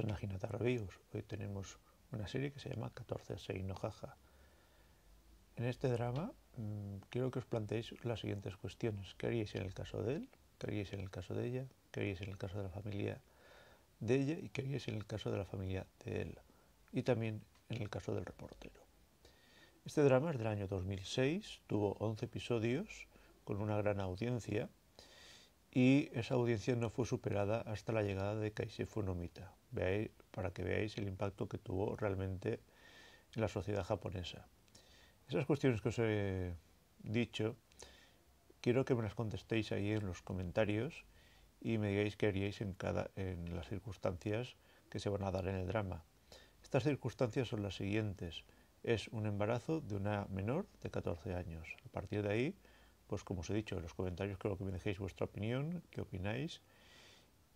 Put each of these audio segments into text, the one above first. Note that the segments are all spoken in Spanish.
En Hoy tenemos una serie que se llama 14 Nojaja. En este drama mm, quiero que os planteéis las siguientes cuestiones. ¿Qué haríais en el caso de él? ¿Qué haríais en el caso de ella? ¿Qué haríais en el caso de la familia de ella? ¿Y qué haríais en el caso de la familia de él? Y también en el caso del reportero. Este drama es del año 2006, tuvo 11 episodios con una gran audiencia y esa audiencia no fue superada hasta la llegada de Kaishifunomita. Funomita. veáis, para que veáis el impacto que tuvo realmente en la sociedad japonesa. Esas cuestiones que os he dicho, quiero que me las contestéis ahí en los comentarios y me digáis qué haríais en, cada, en las circunstancias que se van a dar en el drama. Estas circunstancias son las siguientes. Es un embarazo de una menor de 14 años. A partir de ahí, pues como os he dicho, en los comentarios creo que me dejéis vuestra opinión, qué opináis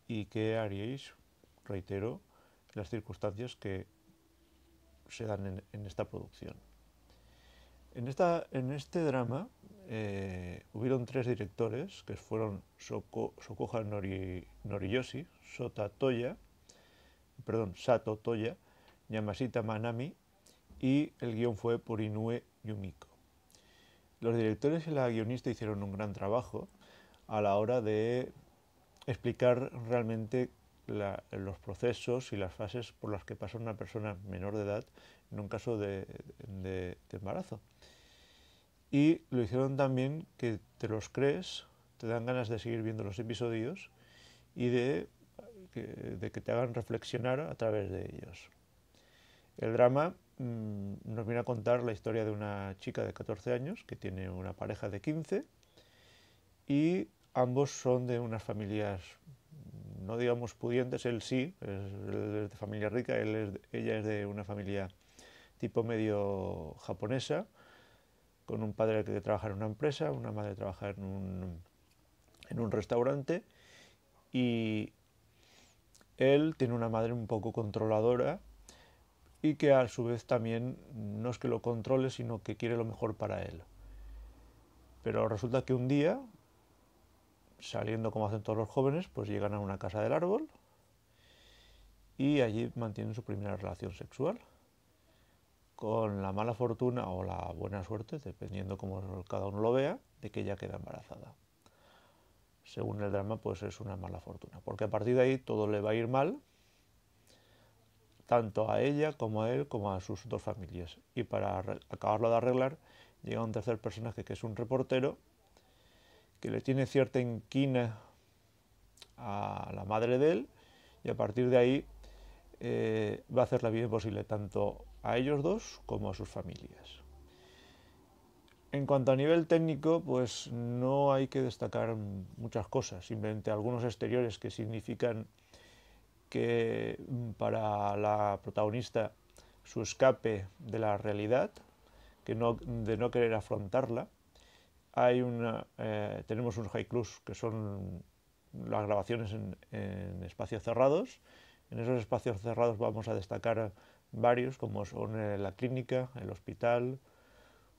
y qué haríais, reitero, las circunstancias que se dan en, esta producción. En, esta, en este drama eh, hubieron tres directores, que fueron Soko, Sokoha Noriyoshi, Sota Toya, perdón, Sato Toya, Yamashita Manami, y el guión fue por Inue Yumiko los directores y la guionista hicieron un gran trabajo a la hora de explicar realmente los procesos y las fases por las que pasa una persona menor de edad en un caso de, embarazo. Y lo hicieron también que te los crees, te dan ganas de seguir viendo los episodios y de de que te hagan reflexionar a través de ellos. El drama Mm, nos viene a contar la historia de una chica de 14 años que tiene una pareja de 15 y ambos son de unas familias, no digamos pudientes, él sí, es, de familia rica, ella es de una familia tipo medio japonesa, con un padre que trabaja en una empresa, una madre trabaja un, en un restaurante y él tiene una madre un poco controladora y que a su vez también no es que lo controle, sino que quiere lo mejor para él. Pero resulta que un día, saliendo como hacen todos los jóvenes, pues llegan a una casa del árbol y allí mantienen su primera relación sexual. Con la mala fortuna o la buena suerte, dependiendo como cada uno lo vea, de que ella queda embarazada. Según el drama, pues es una mala fortuna, porque a partir de ahí todo le va a ir mal tanto a ella como a él como a sus dos familias. Y para acabarlo de arreglar, llega un tercer personaje que es un reportero que le tiene cierta inquina a la madre de él y a partir de ahí eh, va a hacer la vida imposible tanto a ellos dos como a sus familias. En cuanto a nivel técnico, pues no hay que destacar muchas cosas, simplemente algunos exteriores que significan que mm, para la protagonista su escape de la realidad, que no, de no querer afrontarla. Hay una, eh, tenemos un high class que son las grabaciones en, espacios cerrados. En esos espacios cerrados vamos a destacar varios, como son eh, la clínica, el hospital,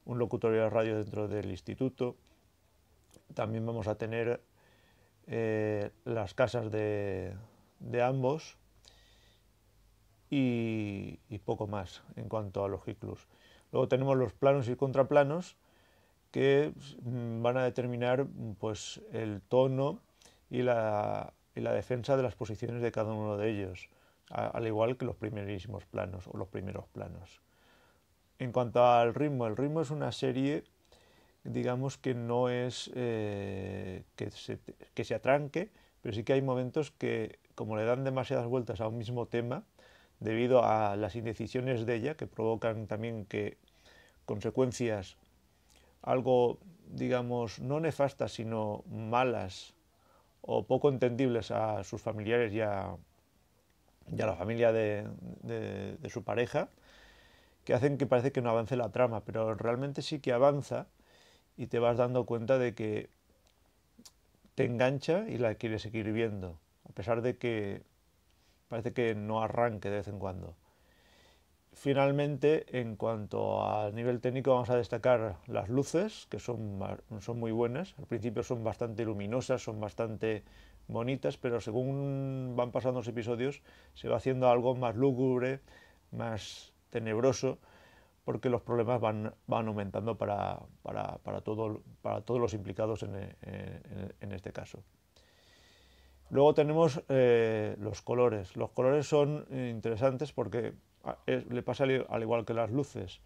un locutorio de radio dentro del instituto. También vamos a tener eh, las casas de, de ambos y, poco más en cuanto a los ciclos. Luego tenemos los planos y contraplanos que mm, van a determinar pues, el tono y la, defensa de las posiciones de cada uno de ellos, al igual que los primerísimos planos o los primeros planos. En cuanto al ritmo, el ritmo es una serie, digamos que no es eh, que, se, que se atranque, pero sí que hay momentos que como le dan demasiadas vueltas a un mismo tema, debido a las indecisiones de ella, que provocan también que consecuencias algo, digamos, no nefastas, sino malas o poco entendibles a sus familiares y a, la familia de, de su pareja, que hacen que parece que no avance la trama, pero realmente sí que avanza y te vas dando cuenta de que te engancha y la quieres seguir viendo a pesar de que parece que no arranque de vez en cuando. Finalmente, en cuanto al nivel técnico, vamos a destacar las luces, que son, muy buenas. Al principio son bastante luminosas, son bastante bonitas, pero según van pasando los episodios, se va haciendo algo más lúgubre, más tenebroso, porque los problemas van, aumentando para, para, todos los implicados en, en este caso. Luego tenemos eh, los colores. Los colores son interesantes porque ah, le pasa al, igual que las luces.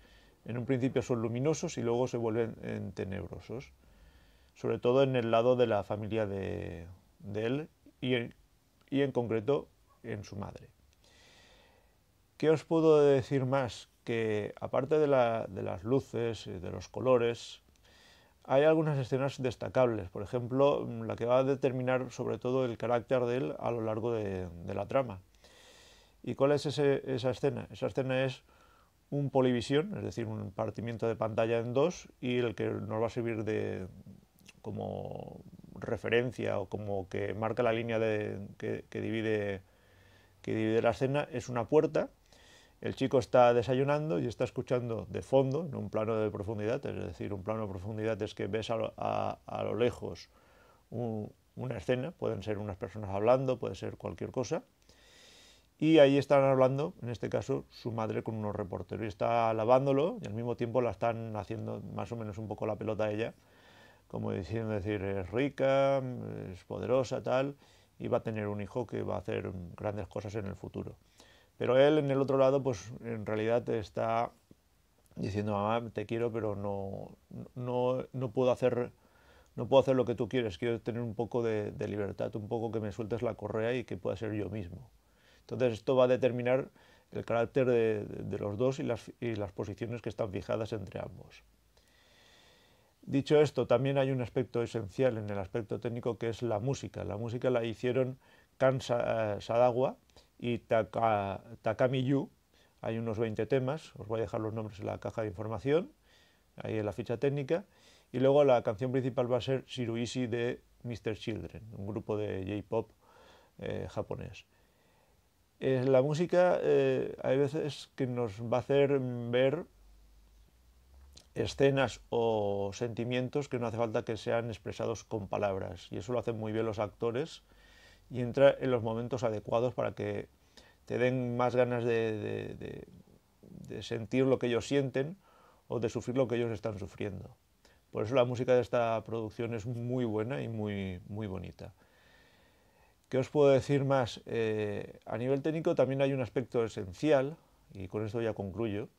En un principio son luminosos y luego se vuelven tenebrosos. Sobre todo en el lado de la familia de, él y en, concreto en su madre. ¿Qué os puedo decir más? Que aparte de, las luces, y eh, de los colores, hay algunas escenas destacables, por ejemplo, mm, la que va a determinar sobre todo el carácter de él a lo largo de, la trama. ¿Y cuál es esa escena? Esa escena es un polivisión, es decir, un partimiento de pantalla en dos y el que nos va a servir de, como referencia o como que marca la línea de, que, divide, que divide la escena es una puerta el chico está desayunando y está escuchando de fondo, en un plano de profundidad, es decir, un plano de profundidad es que ves a lo, lejos una escena, pueden ser unas personas hablando, puede ser cualquier cosa, y ahí están hablando, en este caso, su madre con unos reporteros. Y está alabándolo, y al mismo tiempo la están haciendo más o menos un poco la pelota a ella, como diciendo, decir, es rica, es poderosa, tal, y va a tener un hijo que va a hacer grandes cosas en el futuro. Pero él en el otro lado, pues en realidad está diciendo, mamá, te quiero, pero no, no, puedo hacer... No puedo hacer lo que tú quieres, quiero tener un poco de, libertad, un poco que me sueltes la correa y que pueda ser yo mismo. Entonces esto va a determinar el carácter de, los dos y las, las, posiciones que están fijadas entre ambos. Dicho esto, también hay un aspecto esencial en el aspecto técnico que es la música. La música la hicieron cansa eh, Sadawa, y Takami Yu. Hay unos 20 temas, os voy a dejar los nombres en la caja de información, ahí en la ficha técnica. Y luego la canción principal va a ser Shiruishi de Mr. Children, un grupo de J-pop eh, japonés. Eh, la música eh, hay veces que nos va a hacer ver escenas o sentimientos que no hace falta que sean expresados con palabras. Y eso lo hacen muy bien los actores y entra en los momentos adecuados para que te den más ganas de, sentir lo que ellos sienten o de sufrir lo que ellos están sufriendo. Por eso la música de esta producción es muy buena y muy, muy bonita. ¿Qué os puedo decir más? Eh, a nivel técnico también hay un aspecto esencial, y con esto ya concluyo.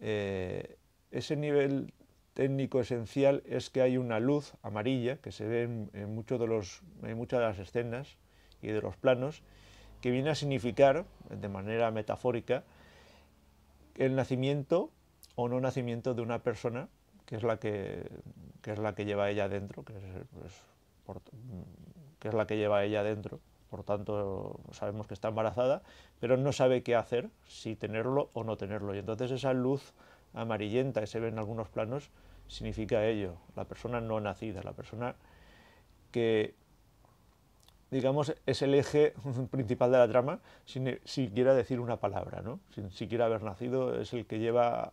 Eh, ese nivel técnico esencial es que hay una luz amarilla que se ve en, de los, en muchas de las escenas y de los planos, que viene a significar, de manera metafórica, el nacimiento o no nacimiento de una persona, que es la que, es la que lleva ella dentro, que es, que es la que lleva ella dentro. Por tanto, sabemos que está embarazada, pero no sabe qué hacer, si tenerlo o no tenerlo. Y entonces esa luz amarillenta que se ve en algunos planos significa ello, la persona no nacida, la persona que, digamos, es el eje principal de la trama sin siquiera decir una palabra, ¿no? sin siquiera haber nacido, es el que lleva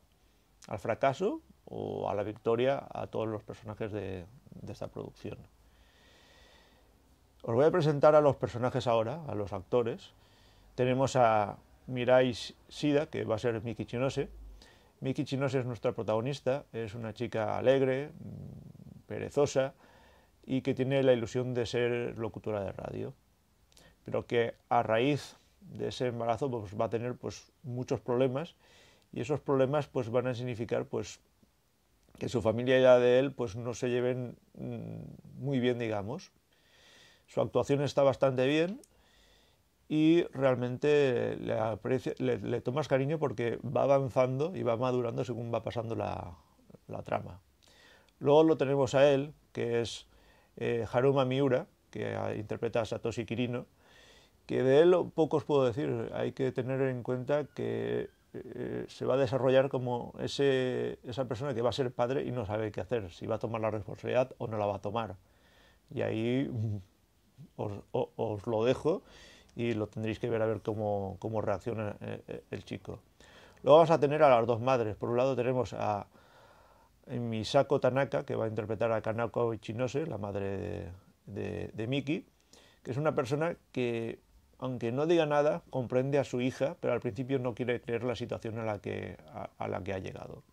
al fracaso o a la victoria a todos los personajes de, de esta producción. Os voy a presentar a los personajes ahora, a los actores. Tenemos a Mirai Sida, que va a ser Miki Chinose, Miki Chinos es nuestra protagonista, es una chica alegre, mm, perezosa y que tiene la ilusión de ser locutora de radio, pero que a raíz de ese embarazo pues, va a tener pues, muchos problemas y esos problemas pues, van a significar pues, que su familia y la de él pues, no se lleven mm, muy bien, digamos. Su actuación está bastante bien, y realmente le, tomas cariño porque va avanzando y va madurando según va pasando la, trama. Luego lo tenemos a él, que es eh, Haruma Miura, que interpreta a Satoshi Kirino, que de él pocos puedo decir, hay que tener en cuenta que eh, se va a desarrollar como ese, esa persona que va a ser padre y no sabe qué hacer, si va a tomar la responsabilidad o no la va a tomar. Y ahí mm, os lo dejo y lo tendréis que ver a ver cómo, reacciona eh, eh, el chico. Luego vamos a tener a las dos madres. Por un lado tenemos a Misako Tanaka, que va a interpretar a Kanako Ichinose, la madre de, Miki, que es una persona que, aunque no diga nada, comprende a su hija, pero al principio no quiere creer la situación la que, a la que ha llegado.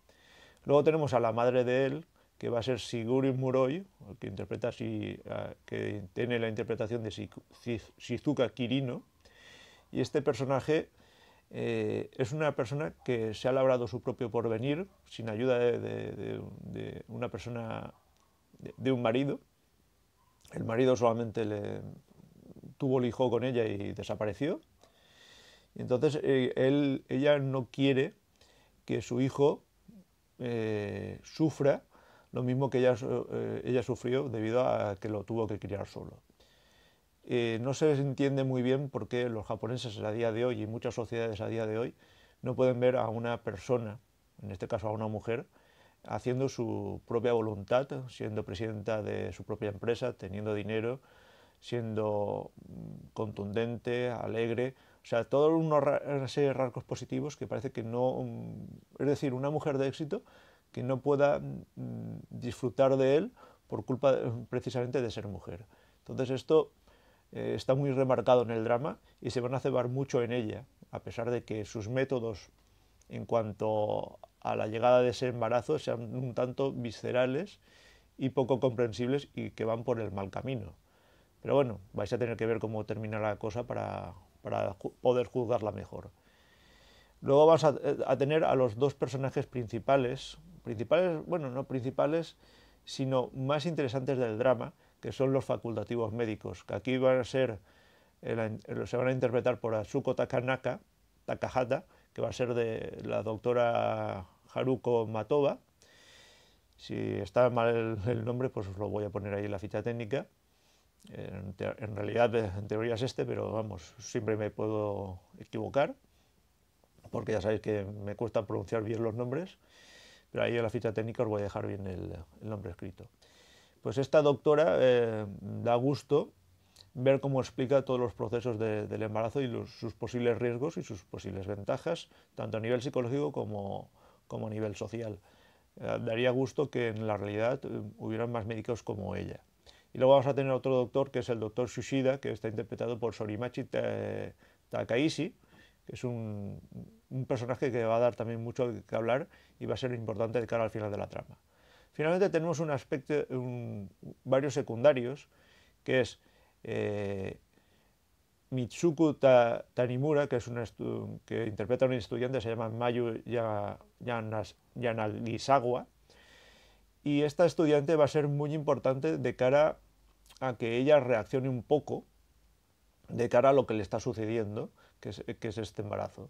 Luego tenemos a la madre de él, que va a ser Siguri Muroi, que, interpreta, eh, que tiene la interpretación de Shizuka Kirino. Y este personaje eh, es una persona que se ha labrado su propio porvenir sin ayuda de, una persona, de, un marido. El marido solamente tuvo el hijo con ella y desapareció. entonces eh, él, ella no quiere que su hijo sufra lo mismo que ella, eh, ella sufrió debido a que lo tuvo que criar solo. Eh, no se entiende muy bien por qué los japoneses a día de hoy y muchas sociedades a día de hoy no pueden ver a una persona, en este caso a una mujer, haciendo su propia voluntad, siendo presidenta de su propia empresa, teniendo dinero, siendo mm, contundente, alegre, o sea, todos unos serie de rasgos positivos que parece que no... Mm, es decir, una mujer de éxito que no pueda mm, disfrutar de él por culpa precisamente de ser mujer. Entonces esto eh, está muy remarcado en el drama y se van a cebar mucho en ella, a pesar de que sus métodos en cuanto a la llegada de ese embarazo sean un tanto viscerales y poco comprensibles y que van por el mal camino. Pero bueno, vais a tener que ver cómo termina la cosa para, poder juzgarla mejor. Luego vamos a, eh, a, tener a los dos personajes principales principales, bueno, no principales, sino más interesantes del drama, que son los facultativos médicos, que aquí van a ser, eh, eh, se van a interpretar por Asuko Takanaka, Takahata, que va a ser de la doctora Haruko Matoba. Si está mal el, nombre, pues os lo voy a poner ahí en la ficha técnica. en realidad, eh, en teoría es este, pero vamos, siempre me puedo equivocar, porque ya sabéis que me cuesta pronunciar bien los nombres pero ahí en la ficha técnica os voy a dejar bien el, nombre escrito. Pues esta doctora eh, da gusto ver cómo explica todos los procesos del embarazo y sus posibles riesgos y sus posibles ventajas, tanto a nivel psicológico como, como a nivel social. Eh, daría gusto que en la realidad eh, hubieran más médicos como ella. Y luego vamos a tener otro doctor, que es el doctor Sushida, que está interpretado por Sorimachi Takaishi, que es un un personaje que va a dar también mucho que hablar y va a ser importante de cara al final de la trama. Finalmente tenemos un aspecto, varios secundarios, que es eh, Mitsuku Tanimura, que, es una que interpreta a un estudiante, se llama Mayu Yanagisawa, y esta estudiante va a ser muy importante de cara a que ella reaccione un poco de cara a lo que le está sucediendo, que es este embarazo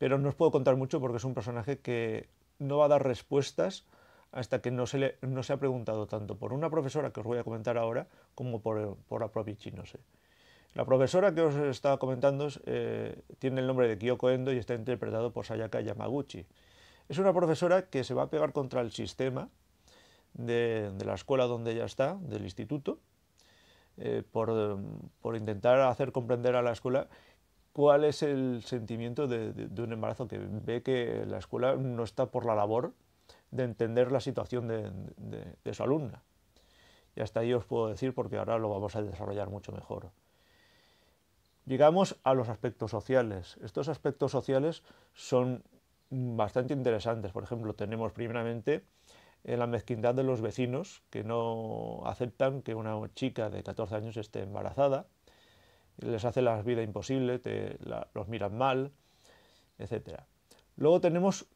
pero no os puedo contar mucho porque es un personaje que no va a dar respuestas hasta que no se, le, no se ha preguntado tanto por una profesora que os voy a comentar ahora como por, por la propia Chinose. La profesora que os estaba comentando eh, tiene el nombre de Kyoko Endo y está interpretado por Sayaka Yamaguchi. Es una profesora que se va a pegar contra el sistema de, la escuela donde ella está, del instituto, eh, por, por intentar hacer comprender a la escuela cuál es el sentimiento de, un embarazo que ve que la escuela no está por la labor de entender la situación de, de, su alumna. Y hasta ahí os puedo decir porque ahora lo vamos a desarrollar mucho mejor. Llegamos a los aspectos sociales. Estos aspectos sociales son bastante interesantes. Por ejemplo, tenemos primeramente eh, la mezquindad de los vecinos que no aceptan que una chica de 14 años esté embarazada les hace la vida imposible, te, los miran mal, etc. Luego tenemos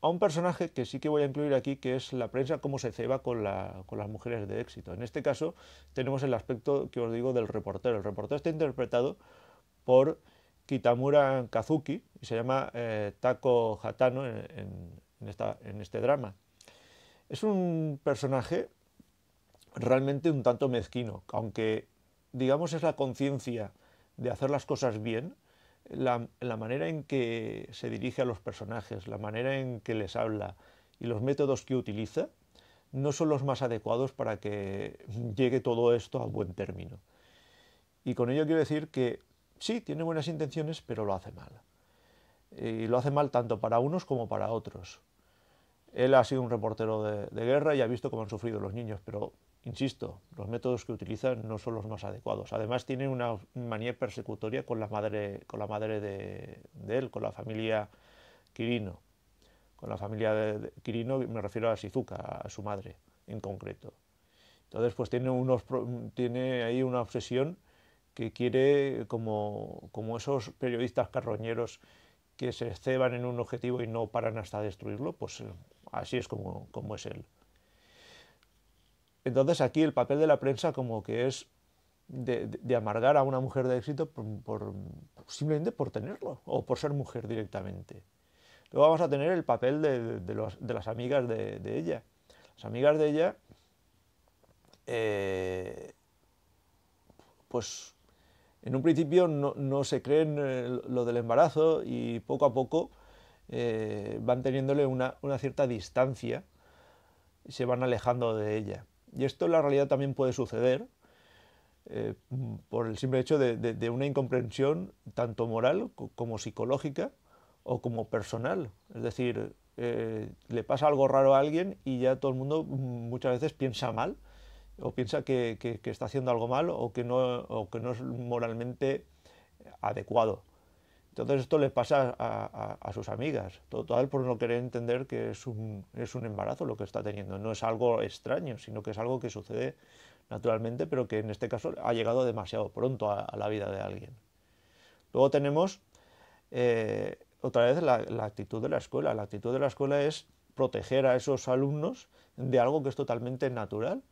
a un personaje que sí que voy a incluir aquí, que es la prensa, cómo se ceba con, las mujeres de éxito. En este caso tenemos el aspecto que os digo del reportero. El reportero está interpretado por Kitamura Kazuki y se llama eh, Tako Hatano en este drama. Es un personaje realmente un tanto mezquino, aunque digamos, es la conciencia de hacer las cosas bien, la, manera en que se dirige a los personajes, la manera en que les habla y los métodos que utiliza, no son los más adecuados para que llegue todo esto a buen término. Y con ello quiero decir que sí, tiene buenas intenciones, pero lo hace mal. Y lo hace mal tanto para unos como para otros. Él ha sido un reportero de guerra y ha visto cómo han sufrido los niños, pero Insisto, los métodos que utiliza no son los más adecuados. Además, tiene una manía persecutoria con la madre, con la madre de, él, con la familia Quirino. Con la familia de, Quirino me refiero a Shizuka, a su madre en concreto. Entonces, pues tiene, unos, tiene ahí una obsesión que quiere, como, como esos periodistas carroñeros que se ceban en un objetivo y no paran hasta destruirlo, pues eh, así es como, como es él. Entonces aquí el papel de la prensa como que es de, amargar a una mujer de éxito por, simplemente por tenerlo o por ser mujer directamente. Luego vamos a tener el papel de, las amigas de, ella. Las amigas de ella, eh, pues en un principio no, se creen eh, lo del embarazo y poco a poco eh, van teniéndole una cierta distancia y se van alejando de ella. Y esto en la realidad también puede suceder eh, por el simple hecho de, una incomprensión tanto moral como psicológica o como personal. Es decir, eh, le pasa algo raro a alguien y ya todo el mundo mm, muchas veces piensa mal o piensa que, está haciendo algo mal o que no, o que no es moralmente adecuado. Entonces esto le pasa a, sus amigas, total por no querer entender que es un, embarazo lo que está teniendo. No es algo extraño, sino que es algo que sucede naturalmente, pero que en este caso ha llegado demasiado pronto a, la vida de alguien. Luego tenemos eh, otra vez la, actitud de la escuela. La actitud de la escuela es proteger a esos alumnos de algo que es totalmente natural.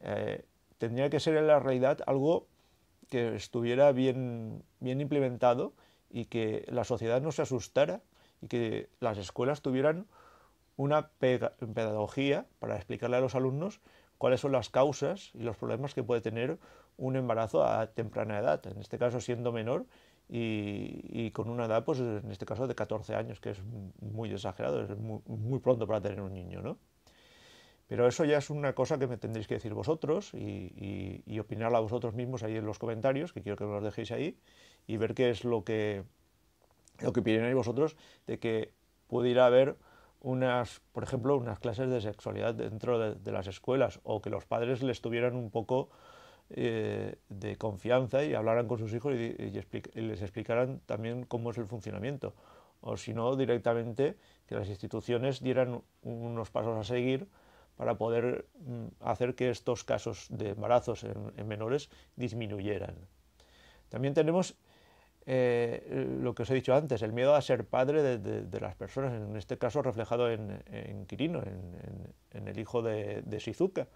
Eh, tendría que ser en la realidad algo que estuviera bien implementado y que la sociedad no se asustara y que las escuelas tuvieran una pedagogía para explicarle a los alumnos cuáles son las causas y los problemas que puede tener un embarazo a temprana edad, en este caso siendo menor y, con una edad, pues en este caso de 14 años, que es muy exagerado, es muy, pronto para tener un niño, ¿no? Pero eso ya es una cosa que me tendréis que decir vosotros y, opinarla vosotros mismos ahí en los comentarios, que quiero que me los dejéis ahí y ver qué es lo que, lo que opináis vosotros de que pudiera haber unas, por ejemplo, unas clases de sexualidad dentro de, las escuelas o que los padres les tuvieran un poco eh, de confianza y hablaran con sus hijos y, les explicaran también cómo es el funcionamiento o si no directamente que las instituciones dieran unos pasos a seguir para poder mm, hacer que estos casos de embarazos en, en menores disminuyeran. También tenemos eh, lo que os he dicho antes, el miedo a ser padre de, las personas, en este caso reflejado en, quirino Kirino, en, el hijo de, de, Shizuka,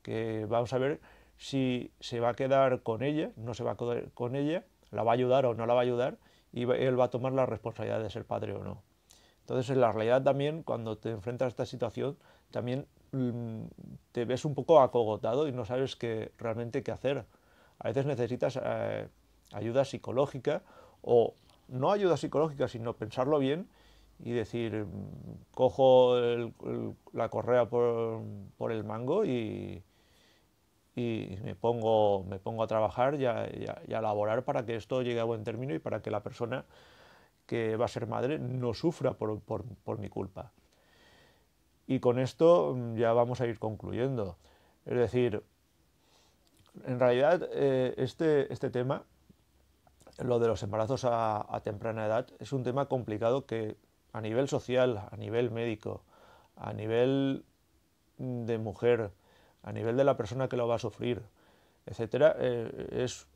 que vamos a ver si se va a quedar con ella, no se va a quedar con ella, la va a ayudar o no la va a ayudar, y él va a tomar la responsabilidad de ser padre o no. Entonces, en la realidad también, cuando te enfrentas a esta situación, también mm, te ves un poco acogotado y no sabes qué, realmente qué hacer. A veces necesitas... Eh, ayuda psicológica o no ayuda psicológica, sino pensarlo bien y decir, mm, cojo la correa por, el mango y, me, pongo, me pongo a trabajar y a, laborar para que esto llegue a buen término y para que la persona que va a ser madre no sufra por, mi culpa. Y con esto mm, ya vamos a ir concluyendo. Es decir, en realidad eh, este, este tema lo de los embarazos a, temprana edad es un tema complicado que a nivel social, a nivel médico, a nivel de mujer, a nivel de la persona que lo va a sufrir, etcétera, eh, es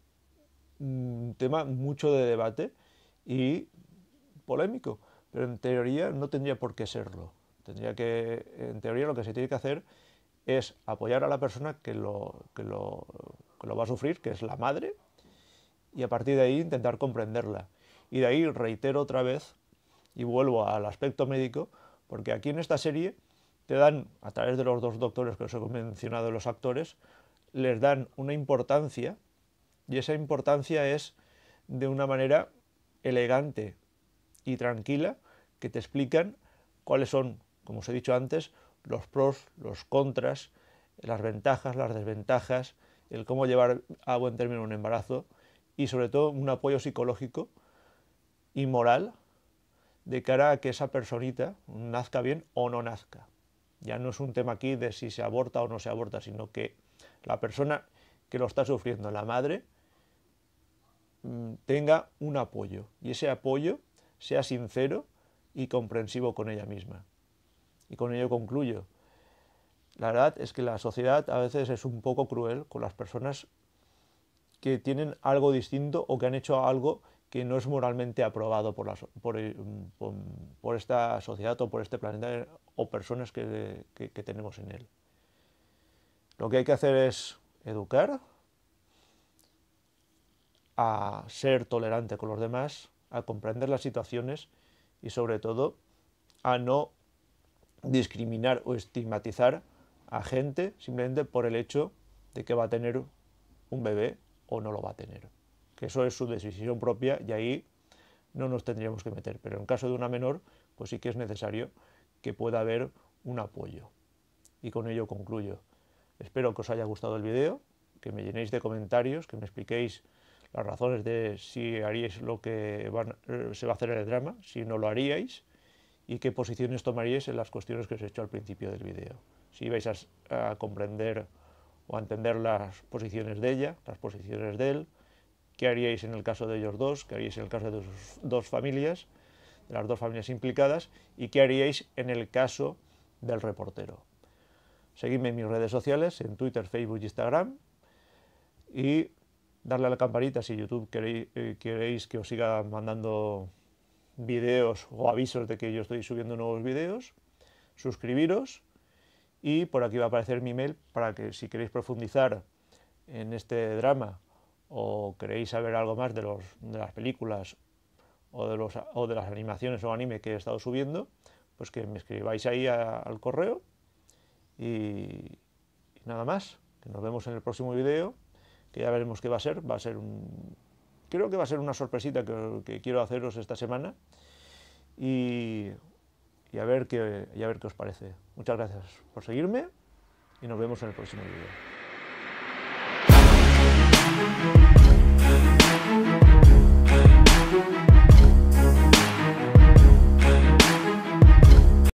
un tema mucho de debate y polémico, pero en teoría no tendría por qué serlo. Tendría que, en teoría, lo que se tiene que hacer es apoyar a la persona que lo, que lo va a sufrir, que es la madre y a partir de ahí intentar comprenderla. Y de ahí reitero otra vez y vuelvo al aspecto médico, porque aquí en esta serie te dan, a través de los dos doctores que os he mencionado, los actores, les dan una importancia y esa importancia es de una manera elegante y tranquila que te explican cuáles son, como os he dicho antes, los pros, los contras, las ventajas, las desventajas, el cómo llevar a buen término un embarazo, y sobre todo un apoyo psicológico y moral de cara a que esa personita nazca bien o no nazca. Ya no es un tema aquí de si se aborta o no se aborta, sino que la persona que lo está sufriendo, la madre, mm, tenga un apoyo y ese apoyo sea sincero y comprensivo con ella misma. Y con ello concluyo. La verdad es que la sociedad a veces es un poco cruel con las personas que tienen algo distinto o que han hecho algo que no es moralmente aprobado por, eh, esta sociedad o por este planeta eh, o personas que, que tenemos en él. Lo que hay que hacer es educar, a ser tolerante con los demás, a comprender las situaciones y sobre todo a no discriminar o estigmatizar a gente simplemente por el hecho de que va a tener un bebé o no lo va a tener. Que eso es su decisión propia y ahí no nos tendríamos que meter. Pero en caso de una menor, pues sí que es necesario que pueda haber un apoyo. Y con ello concluyo. Espero que os haya gustado el vídeo, que me llenéis de comentarios, que me expliquéis las razones de si haríais lo que eh, se va a hacer en el drama, si no lo haríais y qué posiciones tomaríais en las cuestiones que os he hecho al principio del vídeo. Si vais a comprender o a entender las posiciones de ella, las posiciones de él, qué haríais en el caso de ellos dos, qué haríais en el caso de sus dos familias, de las dos familias implicadas, y qué haríais en el caso del reportero. Seguidme en mis redes sociales, en Twitter, Facebook, Instagram, y darle a la campanita si YouTube queréis, eh, queréis que os siga mandando videos o avisos de que yo estoy subiendo nuevos videos, suscribiros, y por aquí va a aparecer mi mail para que si queréis profundizar en este drama o queréis saber algo más de, de las películas o de, los, de, las animaciones o anime que he estado subiendo, pues que me escribáis ahí al correo y, nada más, que nos vemos en el próximo video, que ya veremos qué va a ser, va a ser un... Creo que va a ser una sorpresita que, quiero haceros esta semana y y a ver qué, y a ver qué os parece. Muchas gracias por seguirme y nos vemos en el próximo vídeo.